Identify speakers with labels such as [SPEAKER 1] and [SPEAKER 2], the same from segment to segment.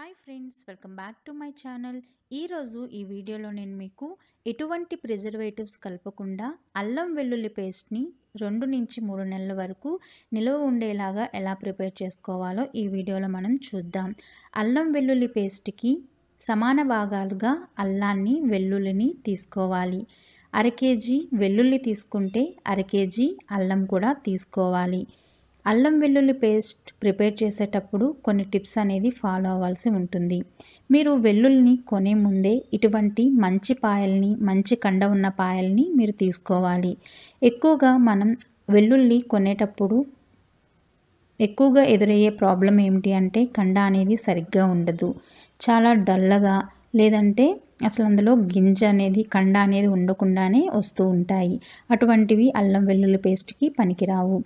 [SPEAKER 1] hi friends welcome back to my channel ఈరోజు ఈ వీడియోలో నేను మీకు ఎటువంటి ప్రిజర్వేటివ్స్ కలపకుండా అల్లం వెల్లుల్లి పేస్ట్ని రెండు నుంచి మూడు నెలల వరకు నిల్వ ఉండేలాగా ఎలా ప్రిపేర్ చేసుకోవాలో ఈ వీడియోలో మనం చూద్దాం అల్లం వెల్లుల్లి పేస్ట్కి సమాన భాగాలుగా అల్లాన్ని వెల్లుల్లిని తీసుకోవాలి అర కేజీ వెల్లుల్లి తీసుకుంటే అర కేజీ అల్లం కూడా తీసుకోవాలి అల్లం వెల్లుల్లి పేస్ట్ ప్రిపేర్ చేసేటప్పుడు కొన్ని టిప్స్ అనేది ఫాలో అవ్వాల్సి ఉంటుంది మీరు వెల్లుల్ని కొనే ముందే ఇటువంటి మంచి పాయల్ని మంచి కండ ఉన్న పాయల్ని మీరు తీసుకోవాలి ఎక్కువగా మనం వెల్లుల్లి కొనేటప్పుడు ఎక్కువగా ఎదురయ్యే ప్రాబ్లం ఏమిటి అంటే కండ అనేది సరిగ్గా ఉండదు చాలా డల్లగా లేదంటే అసలు అందులో గింజ అనేది కండ అనేది ఉండకుండానే వస్తూ ఉంటాయి అటువంటివి అల్లం వెల్లుల్లి పేస్ట్కి పనికిరావు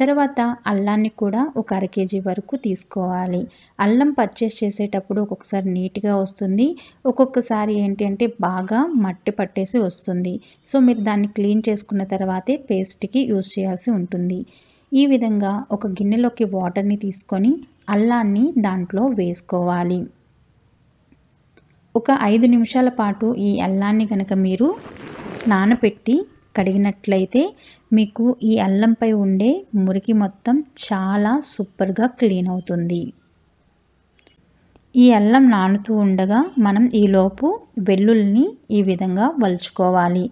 [SPEAKER 1] తర్వాత అల్లాన్ని కూడా ఒక అర కేజీ వరకు తీసుకోవాలి అల్లం పర్చేస్ చేసేటప్పుడు ఒక్కొక్కసారి నీట్గా వస్తుంది ఒక్కొక్కసారి ఏంటి అంటే బాగా మట్టి పట్టేసి వస్తుంది సో మీరు దాన్ని క్లీన్ చేసుకున్న తర్వాతే పేస్ట్కి యూస్ చేయాల్సి ఉంటుంది ఈ విధంగా ఒక గిన్నెలోకి వాటర్ని తీసుకొని అల్లాన్ని దాంట్లో వేసుకోవాలి ఒక ఐదు నిమిషాల పాటు ఈ అల్లాన్ని కనుక మీరు నానపెట్టి కడిగినట్లయితే మీకు ఈ అల్లంపై ఉండే మురికి మొత్తం చాలా సూపర్గా క్లీన్ అవుతుంది ఈ అల్లం నానుతూ ఉండగా మనం ఈలోపు వెల్లుల్ని ఈ విధంగా వలుచుకోవాలి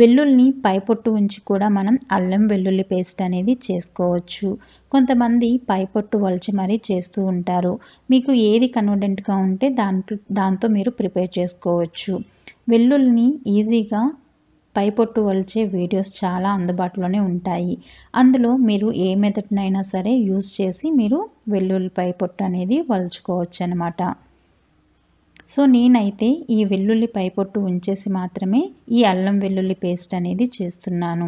[SPEAKER 1] వెల్లుల్ని పై పొట్టు ఉంచి కూడా మనం అల్లం వెల్లుల్లి పేస్ట్ అనేది చేసుకోవచ్చు కొంతమంది పై పొట్టు వలచి మరీ చేస్తూ ఉంటారు మీకు ఏది కన్వీడెంట్గా ఉంటే దాంట్లో దాంతో మీరు ప్రిపేర్ చేసుకోవచ్చు వెల్లుల్ని ఈజీగా పైపొట్టు వలిచే వీడియోస్ చాలా అందుబాటులోనే ఉంటాయి అందులో మీరు ఏ మెథడ్నైనా సరే యూజ్ చేసి మీరు వెల్లుల్లిపై పొట్టు అనేది వలుచుకోవచ్చు అనమాట సో నేనైతే ఈ వెల్లుల్లి పైపొట్టు ఉంచేసి మాత్రమే ఈ అల్లం వెల్లుల్లి పేస్ట్ అనేది చేస్తున్నాను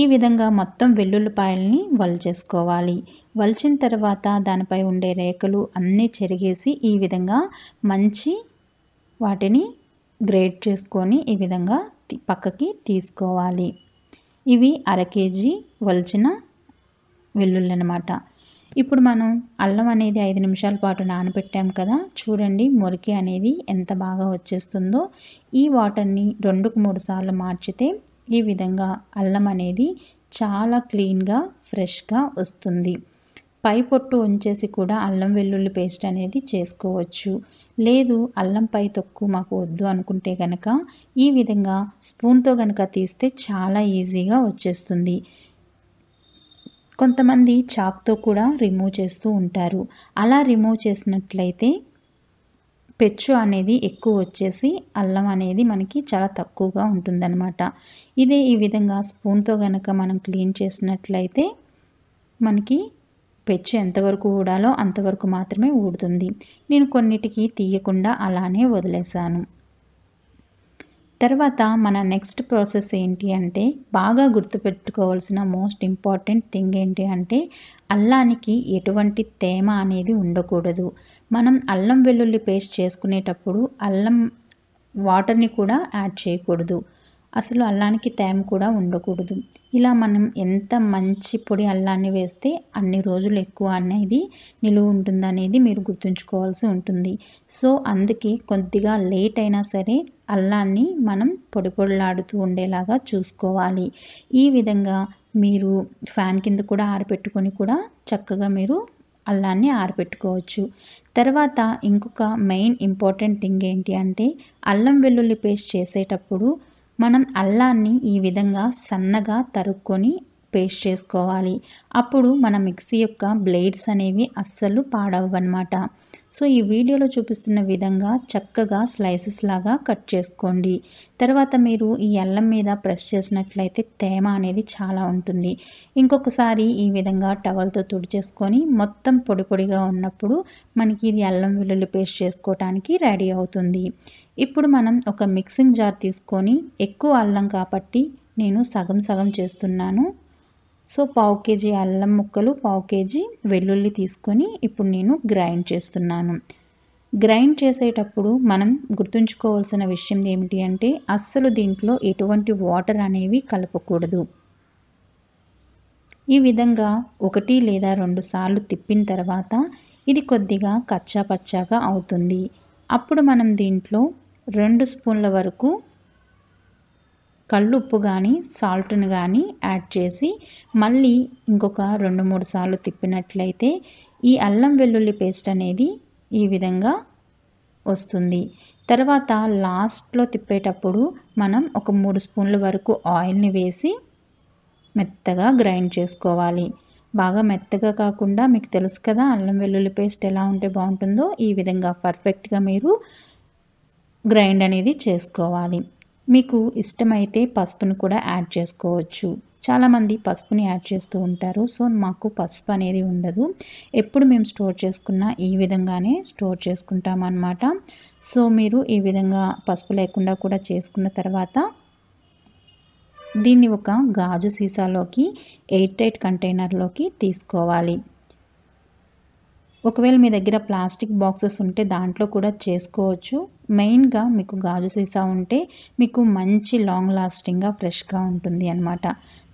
[SPEAKER 1] ఈ విధంగా మొత్తం వెల్లుల్లిపాయల్ని వలిచేసుకోవాలి వలిచిన తర్వాత దానిపై ఉండే రేఖలు అన్నీ చెరిగేసి ఈ విధంగా మంచి వాటిని గ్రేట్ చేసుకొని ఈ విధంగా పక్కకి తీసుకోవాలి ఇవి అర కేజీ వలిచిన వెల్లుల్లి అనమాట ఇప్పుడు మనం అల్లం అనేది ఐదు నిమిషాల పాటు నానబెట్టాం కదా చూడండి మురికి అనేది ఎంత బాగా వచ్చేస్తుందో ఈ వాటర్ని రెండుకు మూడు సార్లు మార్చితే ఈ విధంగా అల్లం అనేది చాలా క్లీన్గా ఫ్రెష్గా వస్తుంది పై పొట్టు ఉంచేసి కూడా అల్లం వెల్లుల్లి పేస్ట్ అనేది చేసుకోవచ్చు లేదు అల్లం పై తొక్కు మాకు వద్దు అనుకుంటే కనుక ఈ విధంగా స్పూన్తో కనుక తీస్తే చాలా ఈజీగా వచ్చేస్తుంది కొంతమంది చాక్తో కూడా రిమూవ్ చేస్తూ ఉంటారు అలా రిమూవ్ చేసినట్లయితే పెచ్చు అనేది ఎక్కువ వచ్చేసి అల్లం అనేది మనకి చాలా తక్కువగా ఉంటుందన్నమాట ఇదే ఈ విధంగా స్పూన్తో కనుక మనం క్లీన్ చేసినట్లయితే మనకి పెచ్చు ఎంతవరకు ఊడాలో అంతవరకు మాత్రమే ఊడుతుంది నేను కొన్నిటికి తీయకుండా అలానే వదిలేశాను తర్వాత మన నెక్స్ట్ ప్రాసెస్ ఏంటి అంటే బాగా గుర్తుపెట్టుకోవాల్సిన మోస్ట్ ఇంపార్టెంట్ థింగ్ ఏంటి అంటే అల్లానికి ఎటువంటి తేమ అనేది ఉండకూడదు మనం అల్లం వెల్లుల్లి పేస్ట్ చేసుకునేటప్పుడు అల్లం వాటర్ని కూడా యాడ్ చేయకూడదు అసలు అల్లానికి తేమ కూడా ఉండకూడదు ఇలా మనం ఎంత మంచి పొడి అల్లాన్ని వేస్తే అన్ని రోజులు ఎక్కువ అనేది నిలువ అనేది మీరు గుర్తుంచుకోవాల్సి ఉంటుంది సో అందుకే కొద్దిగా లేట్ అయినా సరే అల్లాన్ని మనం పొడి పొడిలాడుతూ ఉండేలాగా చూసుకోవాలి ఈ విధంగా మీరు ఫ్యాన్ కింద కూడా ఆరబెట్టుకొని కూడా చక్కగా మీరు అల్లాన్ని ఆరబెట్టుకోవచ్చు తర్వాత ఇంకొక మెయిన్ ఇంపార్టెంట్ థింగ్ ఏంటి అంటే అల్లం వెల్లుల్లి పేస్ట్ చేసేటప్పుడు మనం అల్లాన్ని ఈ విధంగా సన్నగా తరుక్కొని పేస్ట్ చేసుకోవాలి అప్పుడు మన మిక్సీ యొక్క బ్లేడ్స్ అనేవి అస్సలు పాడవన్నమాట సో ఈ వీడియోలో చూపిస్తున్న విధంగా చక్కగా స్లైసెస్ లాగా కట్ చేసుకోండి తర్వాత మీరు ఈ అల్లం మీద ప్రెస్ చేసినట్లయితే తేమ అనేది చాలా ఉంటుంది ఇంకొకసారి ఈ విధంగా టవల్తో తుడిచేసుకొని మొత్తం పొడి పొడిగా ఉన్నప్పుడు మనకి ఇది అల్లం వెల్లుల్లి పేస్ట్ చేసుకోవటానికి రెడీ అవుతుంది ఇప్పుడు మనం ఒక మిక్సింగ్ జార్ తీసుకొని ఎక్కువ అల్లం కాబట్టి నేను సగం సగం చేస్తున్నాను సో పావు కేజీ అల్లం ముక్కలు పావు కేజీ వెల్లుల్లి తీసుకొని ఇప్పుడు నేను గ్రైండ్ చేస్తున్నాను గ్రైండ్ చేసేటప్పుడు మనం గుర్తుంచుకోవాల్సిన విషయం ఏమిటి అంటే అస్సలు దీంట్లో ఎటువంటి వాటర్ అనేవి కలపకూడదు ఈ విధంగా ఒకటి లేదా రెండు సార్లు తిప్పిన తర్వాత ఇది కొద్దిగా కచ్చాపచ్చాగా అవుతుంది అప్పుడు మనం దీంట్లో రెండు స్పూన్ల వరకు కళ్ళుప్పు కానీ సాల్ట్ని కానీ యాడ్ చేసి మళ్ళీ ఇంకొక రెండు మూడు సార్లు తిప్పినట్లయితే ఈ అల్లం వెల్లుల్లి పేస్ట్ అనేది ఈ విధంగా వస్తుంది తర్వాత లాస్ట్లో తిప్పేటప్పుడు మనం ఒక మూడు స్పూన్ల వరకు ఆయిల్ని వేసి మెత్తగా గ్రైండ్ చేసుకోవాలి బాగా మెత్తగా కాకుండా మీకు తెలుసు కదా అల్లం వెల్లుల్లి పేస్ట్ ఎలా ఉంటే బాగుంటుందో ఈ విధంగా పర్ఫెక్ట్గా మీరు గ్రైండ్ అనేది చేసుకోవాలి మీకు ఇష్టమైతే పసుపును కూడా యాడ్ చేసుకోవచ్చు చాలామంది పసుపుని యాడ్ చేస్తూ ఉంటారు సో మాకు పసుపు అనేది ఉండదు ఎప్పుడు మేము స్టోర్ చేసుకున్నా ఈ విధంగానే స్టోర్ చేసుకుంటాం అన్నమాట సో మీరు ఈ విధంగా పసుపు లేకుండా కూడా చేసుకున్న తర్వాత దీన్ని ఒక గాజు సీసాలోకి ఎయిట్ టైట్ కంటైనర్లోకి తీసుకోవాలి ఒకవేళ మీ దగ్గర ప్లాస్టిక్ బాక్సెస్ ఉంటే దాంట్లో కూడా చేసుకోవచ్చు మెయిన్గా మీకు గాజు సీసా ఉంటే మీకు మంచి లాంగ్ లాస్టింగ్గా ఫ్రెష్గా ఉంటుంది అనమాట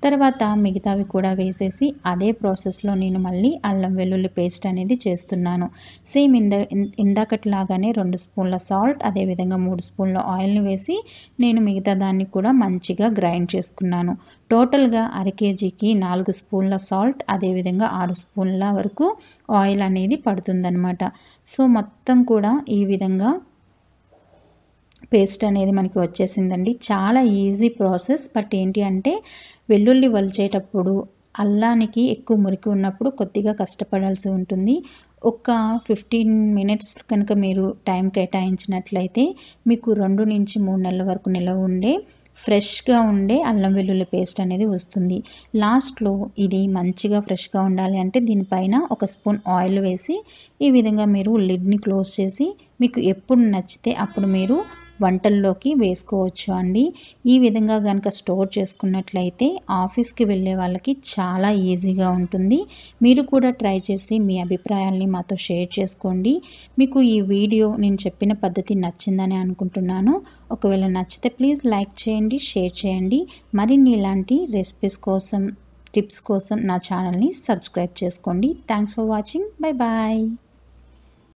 [SPEAKER 1] తర్వాత మిగతావి కూడా వేసేసి అదే ప్రాసెస్లో నేను మళ్ళీ అల్లం వెల్లుల్లి పేస్ట్ అనేది చేస్తున్నాను సేమ్ ఇంద ఇందాకట్లాగానే రెండు స్పూన్ల సాల్ట్ అదేవిధంగా మూడు స్పూన్ల ఆయిల్ని వేసి నేను మిగతా దాన్ని కూడా మంచిగా గ్రైండ్ చేసుకున్నాను టోటల్గా అర కేజీకి నాలుగు స్పూన్ల సాల్ట్ అదేవిధంగా ఆరు స్పూన్ల వరకు ఆయిల్ అనేది పడుతుందనమాట సో మొత్తం కూడా ఈ విధంగా పేస్ట్ అనేది మనకి వచ్చేసిందండి చాలా ఈజీ ప్రాసెస్ బట్ ఏంటి అంటే వెల్లుల్లి వలిచేటప్పుడు అల్లానికి ఎక్కువ మురికి ఉన్నప్పుడు కొద్దిగా కష్టపడాల్సి ఉంటుంది ఒక ఫిఫ్టీన్ మినిట్స్ కనుక మీరు టైం కేటాయించినట్లయితే మీకు రెండు నుంచి మూడు నెలల వరకు నిలవ ఉండే ఫ్రెష్గా ఉండే అల్లం వెల్లుల్లి పేస్ట్ అనేది వస్తుంది లాస్ట్లో ఇది మంచిగా ఫ్రెష్గా ఉండాలి అంటే దీనిపైన ఒక స్పూన్ ఆయిల్ వేసి ఈ విధంగా మీరు లిడ్ని క్లోజ్ చేసి మీకు ఎప్పుడు నచ్చితే అప్పుడు మీరు వంటల్లోకి వేసుకోవచ్చు అండి ఈ విధంగా కనుక స్టోర్ చేసుకున్నట్లయితే ఆఫీస్కి వెళ్ళే వాళ్ళకి చాలా ఈజీగా ఉంటుంది మీరు కూడా ట్రై చేసి మీ అభిప్రాయాల్ని మాతో షేర్ చేసుకోండి మీకు ఈ వీడియో నేను చెప్పిన పద్ధతి నచ్చిందని అనుకుంటున్నాను ఒకవేళ నచ్చితే ప్లీజ్ లైక్ చేయండి షేర్ చేయండి మరిన్ని ఇలాంటి రెసిపీస్ కోసం టిప్స్ కోసం నా ఛానల్ని సబ్స్క్రైబ్ చేసుకోండి thanks for watching bye bye